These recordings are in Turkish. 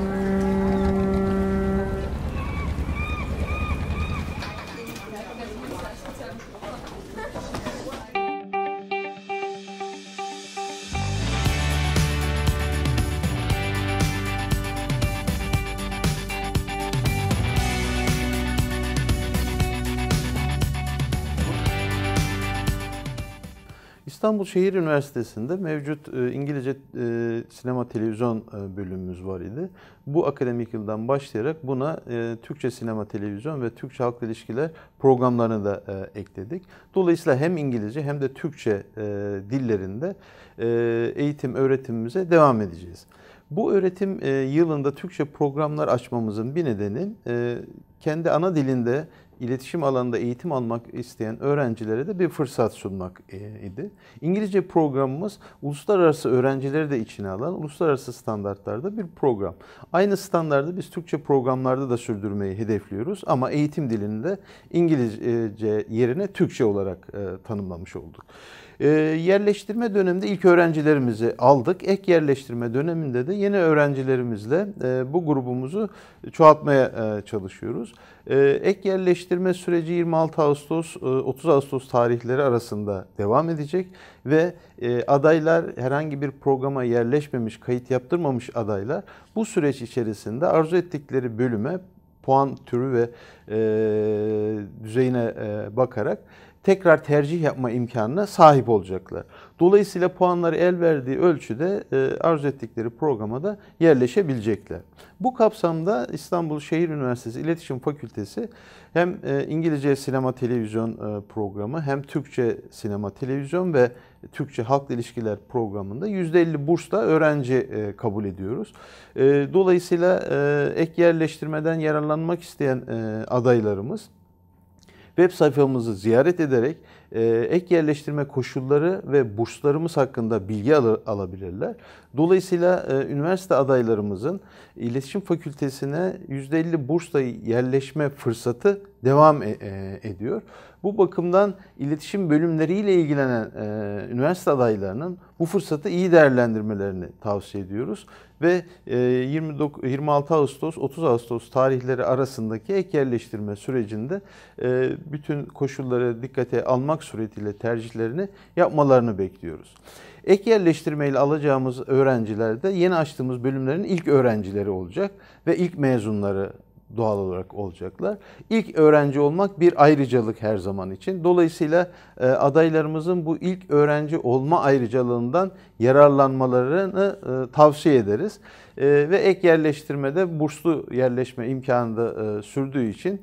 Mm-hmm. İstanbul Şehir Üniversitesi'nde mevcut e, İngilizce e, sinema televizyon e, bölümümüz var idi. Bu akademik yıldan başlayarak buna Türkçe sinema televizyon ve Türkçe halkla ilişkiler programlarını da ekledik. Dolayısıyla hem İngilizce hem de Türkçe dillerinde eğitim öğretimimize devam edeceğiz. Bu öğretim yılında Türkçe programlar açmamızın bir nedeni kendi ana dilinde iletişim alanında eğitim almak isteyen öğrencilere de bir fırsat sunmak e, idi. İngilizce programımız uluslararası öğrencileri de içine alan uluslararası standartlarda bir program. Aynı standardı biz Türkçe programlarda da sürdürmeyi hedefliyoruz ama eğitim dilinde İngilizce yerine Türkçe olarak e, tanımlamış olduk. E, yerleştirme döneminde ilk öğrencilerimizi aldık. Ek yerleştirme döneminde de yeni öğrencilerimizle bu grubumuzu çoğaltmaya çalışıyoruz. ek yerleştirme iyileştirme süreci 26 Ağustos 30 e, Ağustos tarihleri arasında devam edecek ve e, adaylar herhangi bir programa yerleşmemiş, kayıt yaptırmamış adaylar bu süreç içerisinde arzu ettikleri bölüme puan türü ve e, düzeyine bakarak tekrar tercih yapma imkanına sahip olacaklar. Dolayısıyla puanları el verdiği ölçüde e, arzu ettikleri programa da yerleşebilecekler. Bu kapsamda İstanbul Şehir Üniversitesi İletişim Fakültesi hem e, İngilizce sinema televizyon e, programı hem Türkçe sinema televizyon ve Türkçe Halk ilişkiler programında %50 bursla öğrenci kabul ediyoruz. Dolayısıyla ek yerleştirmeden yararlanmak isteyen adaylarımız web sayfamızı ziyaret ederek e, ek yerleştirme koşulları ve burslarımız hakkında bilgi alabilirler. Dolayısıyla e, üniversite adaylarımızın iletişim fakültesine %50 bursla yerleşme fırsatı devam e, e, ediyor. Bu bakımdan iletişim bölümleriyle ilgilenen e, üniversite adaylarının bu fırsatı iyi değerlendirmelerini tavsiye ediyoruz. Ve e, 29, 26 Ağustos 30 Ağustos tarihleri arasındaki ek yerleştirme sürecinde e, bütün koşulları dikkate almak suretiyle tercihlerini yapmalarını bekliyoruz. Ek yerleştirme ile alacağımız öğrenciler de yeni açtığımız bölümlerin ilk öğrencileri olacak ve ilk mezunları doğal olarak olacaklar. İlk öğrenci olmak bir ayrıcalık her zaman için. Dolayısıyla e, adaylarımızın bu ilk öğrenci olma ayrıcalığından yararlanmalarını e, tavsiye ederiz. E, ve ek yerleştirmede burslu yerleşme imkanı da sürdüğü için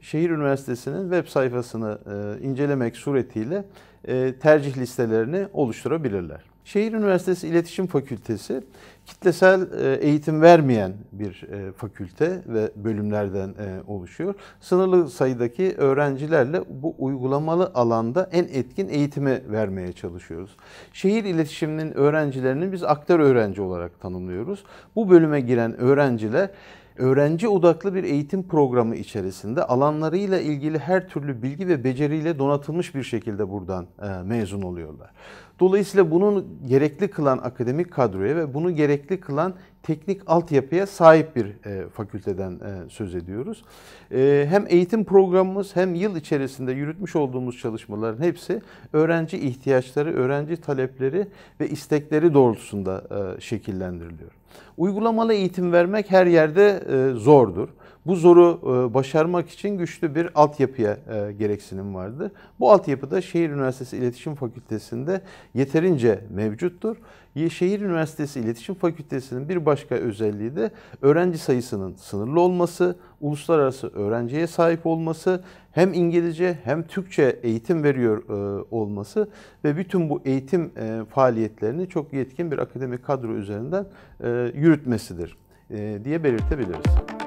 şehir üniversitesinin web sayfasını incelemek suretiyle e, tercih listelerini oluşturabilirler. Şehir Üniversitesi İletişim Fakültesi kitlesel e, eğitim vermeyen bir e, fakülte ve bölümlerden oluşuyor. Sınırlı sayıdaki öğrencilerle bu uygulamalı alanda en etkin eğitimi vermeye çalışıyoruz. Şehir iletişiminin öğrencilerini biz aktör öğrenci olarak tanımlıyoruz. Bu bölüme giren öğrenciler öğrenci odaklı bir eğitim programı içerisinde alanlarıyla ilgili her türlü bilgi ve beceriyle donatılmış bir şekilde buradan e, mezun oluyorlar. Dolayısıyla bunun gerekli kılan akademik kadroya ve bunu gerekli kılan teknik altyapıya sahip bir e, fakülteden e, söz ediyoruz. E, hem eğitim programımız hem yıl içerisinde yürütmüş olduğumuz çalışmaların hepsi öğrenci ihtiyaçları, öğrenci talepleri ve istekleri doğrultusunda e, şekillendiriliyor. Uygulamalı eğitim vermek her yerde e, zordur. Bu zoru e, başarmak için güçlü bir altyapıya e, gereksinim vardı. Bu altyapı da Şehir Üniversitesi İletişim Fakültesi'nde yeterince mevcuttur. Şehir Üniversitesi İletişim Fakültesi'nin bir başka özelliği de öğrenci sayısının sınırlı olması, uluslararası öğrenciye sahip olması, hem İngilizce hem Türkçe eğitim veriyor e, olması ve bütün bu eğitim faaliyetlerini çok yetkin bir akademik kadro üzerinden yürütmesidir diye belirtebiliriz.